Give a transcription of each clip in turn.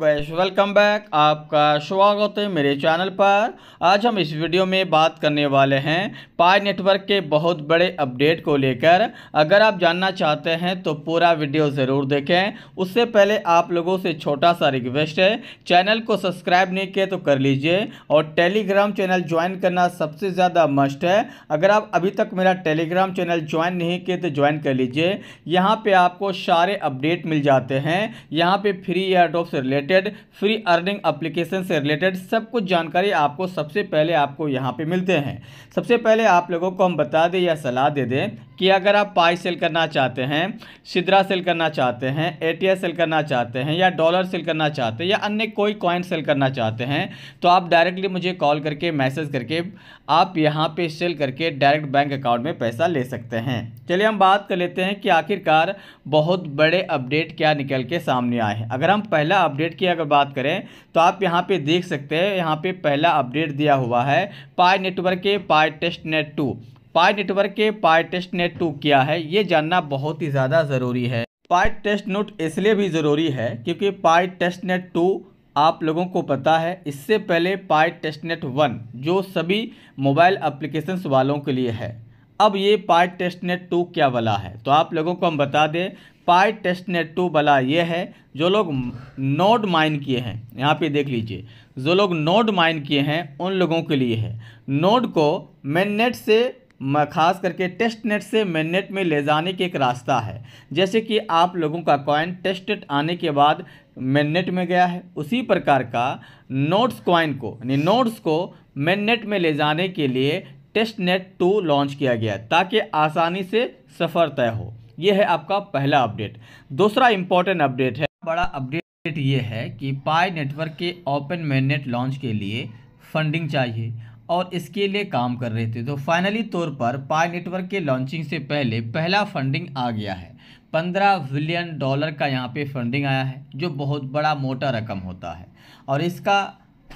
वैश welcome back आपका स्वागत है मेरे चैनल पर आज हम इस वीडियो में बात करने वाले हैं पाई नेटवर्क के बहुत बड़े अपडेट को लेकर अगर आप जानना चाहते हैं तो पूरा वीडियो ज़रूर देखें उससे पहले आप लोगों से छोटा सा रिक्वेस्ट है चैनल को सब्सक्राइब नहीं किया तो कर लीजिए और टेलीग्राम चैनल ज्वाइन करना सबसे ज़्यादा मस्ट है अगर आप अभी तक मेरा टेलीग्राम चैनल ज्वाइन नहीं किए तो ज्वाइन कर लीजिए यहाँ पर आपको सारे अपडेट मिल जाते हैं यहाँ पर फ्री एयर ड्रॉप से related related free earning application से रिलेटेड सब कुछ जानकारी आपको सबसे पहले आपको यहाँ पे मिलते हैं सबसे पहले आप लोगों को हम बता दें या सलाह दे दें कि अगर आप पाई सेल करना चाहते हैं सिद्रा सेल करना चाहते हैं ए सेल करना चाहते हैं या डॉलर सेल करना चाहते हैं या अन्य कोई कॉइन सेल करना चाहते हैं तो आप डायरेक्टली मुझे कॉल करके मैसेज करके आप यहाँ पे सेल करके डायरेक्ट बैंक अकाउंट में पैसा ले सकते हैं चलिए हम बात कर लेते हैं कि आखिरकार बहुत बड़े अपडेट क्या निकल के सामने आए हैं अगर हम पहला अपडेट की अगर बात करें तो आप यहाँ पे देख सकते हैं यहाँ पे पहला अपडेट दिया हुआ है पाई नेटवर्क के pi test net two pi network के पाई टेस्ट नेट टू क्या है ये जानना बहुत ही ज़्यादा ज़रूरी है पाई टेस्ट नोट इसलिए भी ज़रूरी है क्योंकि पाई टेस्ट नेट टू आप लोगों को पता है इससे पहले पाई नेट वन जो सभी मोबाइल अप्लीकेशंस वालों के लिए है अब ये पाई नेट टू क्या वाला है तो आप लोगों को हम बता दें पाई नेट टू वाला ये है जो लोग नोड माइन किए हैं यहाँ पे देख लीजिए जो लोग नोड माइन किए हैं उन लोगों के लिए है नोड को मेन नेट से खास करके टेस्ट नेट से मेन नेट में ले जाने के एक रास्ता है जैसे कि आप लोगों का कॉइन टेस्ट नेट आने के बाद मेन नेट में गया है उसी प्रकार का नोट्स कॉइन को यानी नोट्स को मेन नेट में ले जाने के लिए टेस्ट नेट टू लॉन्च किया गया ताकि आसानी से सफ़र तय हो यह है आपका पहला अपडेट दूसरा इंपॉर्टेंट अपडेट है बड़ा अपडेट ये है कि पाई नेटवर्क के ओपन मेननेट लॉन्च के लिए फंडिंग चाहिए और इसके लिए काम कर रहे थे तो फाइनली तौर पर पाई नेटवर्क के लॉन्चिंग से पहले पहला फंडिंग आ गया है पंद्रह बिलियन डॉलर का यहाँ पे फंडिंग आया है जो बहुत बड़ा मोटा रकम होता है और इसका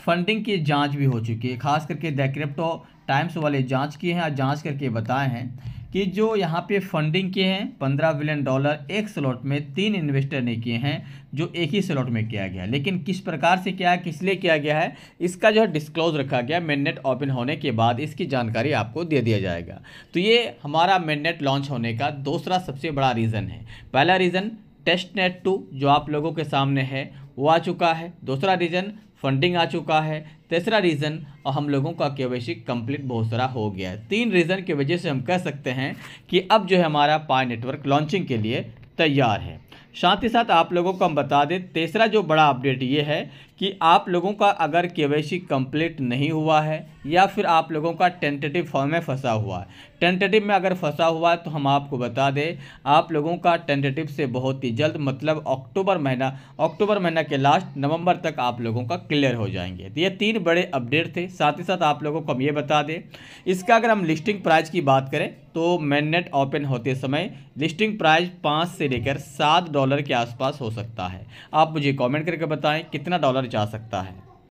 फंडिंग की जांच भी हो चुकी है खास करके द क्रिप्टो टाइम्स वाले जांच किए हैं और जांच करके बताए हैं कि जो यहाँ पे फंडिंग किए हैं पंद्रह बिलियन डॉलर एक स्लॉट में तीन इन्वेस्टर ने किए हैं जो एक ही स्लॉट में किया गया लेकिन किस प्रकार से किया है किस लिए किया गया है इसका जो है डिस्क्लोज रखा गया मेननेट ओपन होने के बाद इसकी जानकारी आपको दे दिया जाएगा तो ये हमारा मेननेट लॉन्च होने का दूसरा सबसे बड़ा रीज़न है पहला रीज़न टेस्ट नेट टू जो आप लोगों के सामने है वो आ चुका है दूसरा रीज़न फंडिंग आ चुका है तीसरा रीज़न और हम लोगों का के वैसी कम्प्लीट बहुत सारा हो गया है तीन रीज़न की वजह से हम कह सकते हैं कि अब जो है हमारा पाए नेटवर्क लॉन्चिंग के लिए तैयार है साथ ही साथ आप लोगों को हम बता दें तीसरा जो बड़ा अपडेट ये है कि आप लोगों का अगर के कंप्लीट नहीं हुआ है या फिर आप लोगों का टेंटेटिव फॉर्म में फंसा हुआ है टेंटेटिव में अगर फंसा हुआ है तो हम आपको बता दें आप लोगों का टेंटेटिव से बहुत ही जल्द मतलब अक्टूबर महीना अक्टूबर महीना के लास्ट नवंबर तक आप लोगों का क्लियर हो जाएंगे तो ये तीन बड़े अपडेट थे साथ ही साथ आप लोगों को हम ये बता दें इसका अगर हम लिस्टिंग प्राइज़ की बात करें तो मैननेट ओपन होते समय लिस्टिंग प्राइज़ पाँच से लेकर सात डॉलर के आसपास हो सकता है आप मुझे कॉमेंट करके बताएँ कितना डॉलर जा सकता है